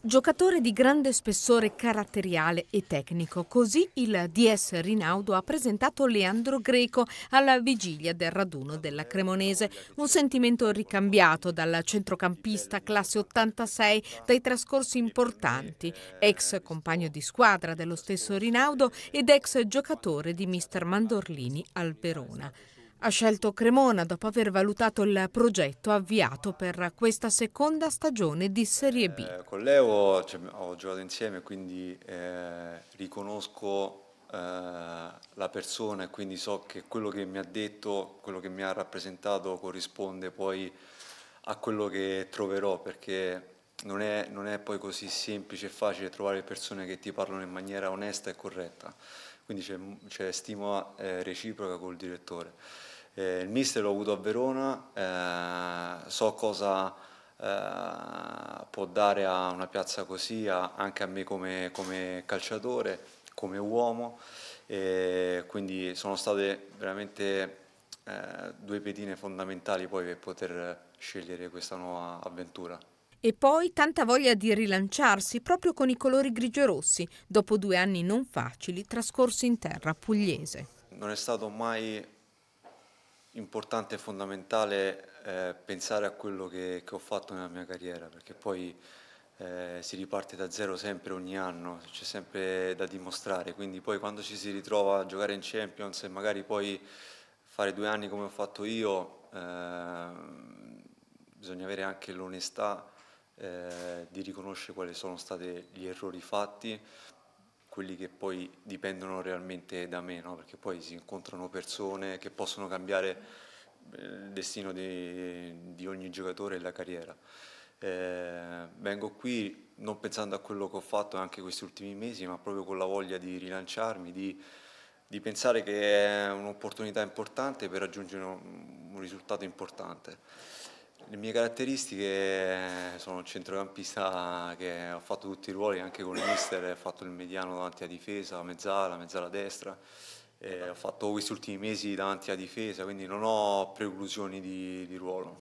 Giocatore di grande spessore caratteriale e tecnico, così il DS Rinaudo ha presentato Leandro Greco alla vigilia del raduno della Cremonese. Un sentimento ricambiato dal centrocampista classe 86 dai trascorsi importanti, ex compagno di squadra dello stesso Rinaudo ed ex giocatore di mister Mandorlini al Verona. Ha scelto Cremona dopo aver valutato il progetto avviato per questa seconda stagione di Serie B. Eh, con Leo cioè, ho giocato insieme, quindi eh, riconosco eh, la persona e quindi so che quello che mi ha detto, quello che mi ha rappresentato corrisponde poi a quello che troverò perché non è, non è poi così semplice e facile trovare persone che ti parlano in maniera onesta e corretta quindi c'è, c'è stima eh, reciproca col direttore. Eh, il mister l'ho avuto a Verona, eh, so cosa eh, può dare a una piazza così, a, anche a me come, come calciatore, come uomo, quindi sono state veramente eh, due pedine fondamentali poi per poter scegliere questa nuova avventura. E poi tanta voglia di rilanciarsi proprio con i colori grigio-rossi, dopo due anni non facili trascorsi in terra pugliese. Non è stato mai importante e fondamentale eh, pensare a quello che, che, ho fatto nella mia carriera, perché poi eh, si riparte da zero sempre ogni anno, c'è sempre da dimostrare, quindi poi quando ci si ritrova a giocare in Champions e magari poi fare due anni come ho fatto io, eh, bisogna avere anche l'onestà eh, di riconoscere quali sono stati gli errori fatti, quelli che poi dipendono realmente da me, no? perché poi si incontrano persone che possono cambiare eh, il destino di, di ogni giocatore e la carriera. Eh, vengo qui non pensando a quello che ho fatto anche questi ultimi mesi, ma proprio con la voglia di rilanciarmi, di, di pensare che è un'opportunità importante per raggiungere un, un risultato importante. Le mie caratteristiche sono un centrocampista che ho fatto tutti i ruoli, anche con il mister, ho fatto il mediano davanti a difesa, mezzala, mezzala destra, ho fatto questi ultimi mesi davanti a difesa, quindi non ho preclusioni di, di ruolo.